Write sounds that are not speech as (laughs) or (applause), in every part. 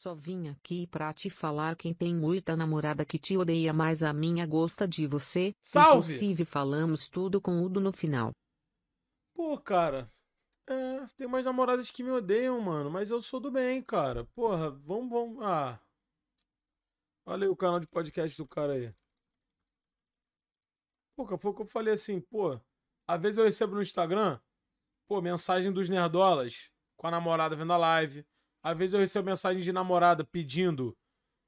Só vim aqui pra te falar quem tem muita namorada que te odeia, mais a minha gosta de você. Salve! Inclusive falamos tudo com o Udo no final. Pô, cara. É, tem mais namoradas que me odeiam, mano. Mas eu sou do bem, cara. Porra, vamos, vamos. Ah. Olha aí o canal de podcast do cara aí. Pô, foi o que eu falei assim, pô. Às vezes eu recebo no Instagram, pô, mensagem dos nerdolas com a namorada vendo a live às vezes eu recebo mensagem de namorada pedindo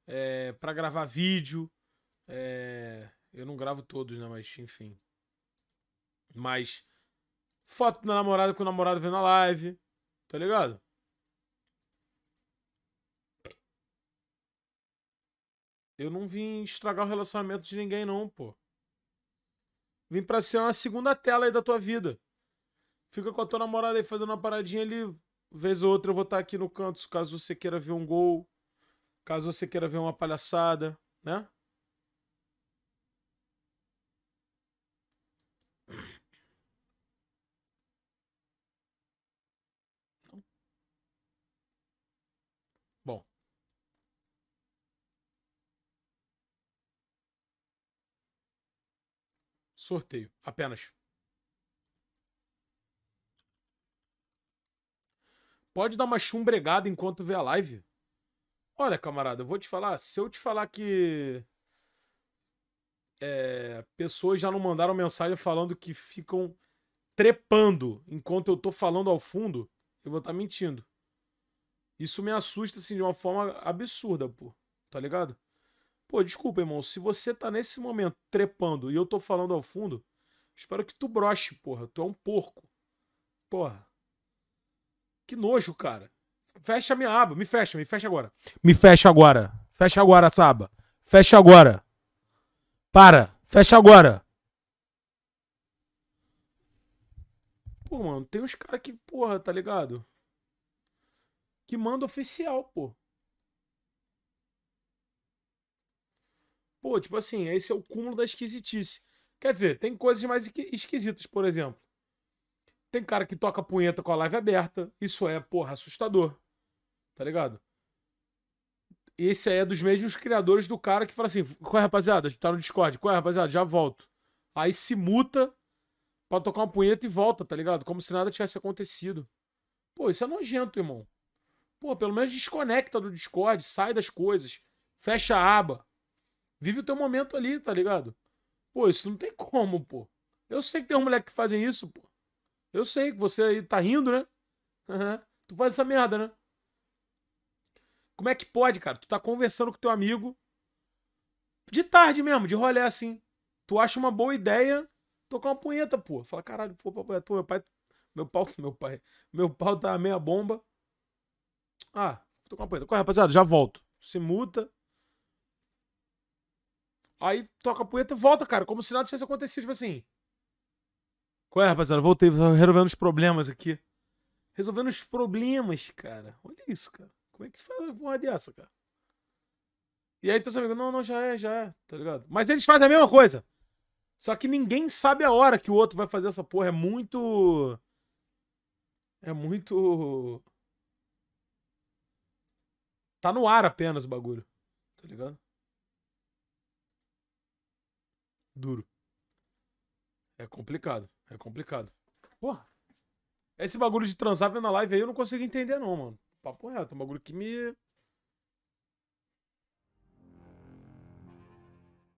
é, eh, para gravar vídeo. É, eu não gravo todos, né? Mas, enfim. Mas. Foto da namorada com o namorado vendo a live. Tá ligado? Eu não vim estragar o relacionamento de ninguém, não, pô. Vim pra ser uma segunda tela aí da tua vida. Fica com a tua namorada aí fazendo uma paradinha ali. Vez ou outra eu vou estar aqui no canto, caso você queira ver um gol, caso você queira ver uma palhaçada, né? Bom. Sorteio, apenas. pode dar uma chumbregada enquanto vê a live. Olha, camarada, eu vou te falar, se eu te falar que é, pessoas já não mandaram mensagem falando que ficam trepando enquanto eu tô falando ao fundo, eu vou estar tá mentindo. Isso me assusta, assim, de uma forma absurda, pô. Tá ligado? Pô, desculpa, irmão. Se você tá nesse momento trepando e eu tô falando ao fundo, espero que tu broche, porra. Tu é um porco. Porra. Que nojo, cara. Fecha minha aba. Me fecha, me fecha agora. Me fecha agora. Fecha agora essa aba. Fecha agora. Para. Fecha agora. Pô, mano, tem uns caras que, porra, tá ligado? Que manda oficial, pô. Pô, tipo assim, esse é o cúmulo da esquisitice. Quer dizer, tem coisas mais esquisitas, por exemplo. Tem cara que toca punheta com a live aberta. Isso é, porra, assustador. Tá ligado? Esse aí é dos mesmos criadores do cara que fala assim: qual é, rapaziada? Tá no Discord. Qual é, rapaziada? Já volto. Aí se muta pra tocar uma punheta e volta, tá ligado? Como se nada tivesse acontecido. Pô, isso é nojento, irmão. Pô, pelo menos desconecta do Discord, sai das coisas, fecha a aba. Vive o teu momento ali, tá ligado? Pô, isso não tem como, pô. Eu sei que tem um moleque que fazem isso, pô. Eu sei que você aí tá rindo, né? Uhum. Tu faz essa merda, né? Como é que pode, cara? Tu tá conversando com teu amigo de tarde mesmo, de rolê assim. Tu acha uma boa ideia tocar uma punheta, pô. Fala, caralho, pô, pô, pô meu pai. Meu pau, (laughs) meu pai. Meu pau tá meia bomba. Ah, vou tocar uma punheta. Corre, rapaziada, já volto. Se muta. Aí toca a punheta e volta, cara. Como se nada tivesse acontecido. Tipo assim, qual é, rapaziada? Voltei resolvendo os problemas aqui. Resolvendo os problemas, cara. Olha isso, cara. Como é que tu faz uma porra dessa, cara? E aí teus amigos, não, não, já é, já é, tá ligado? Mas eles fazem a mesma coisa. Só que ninguém sabe a hora que o outro vai fazer essa porra. É muito. É muito. Tá no ar apenas o bagulho. Tá ligado? Duro. É complicado, é complicado. Porra. Esse bagulho de transar vendo a live aí eu não consigo entender, não, mano. Papo reto, é um bagulho que me.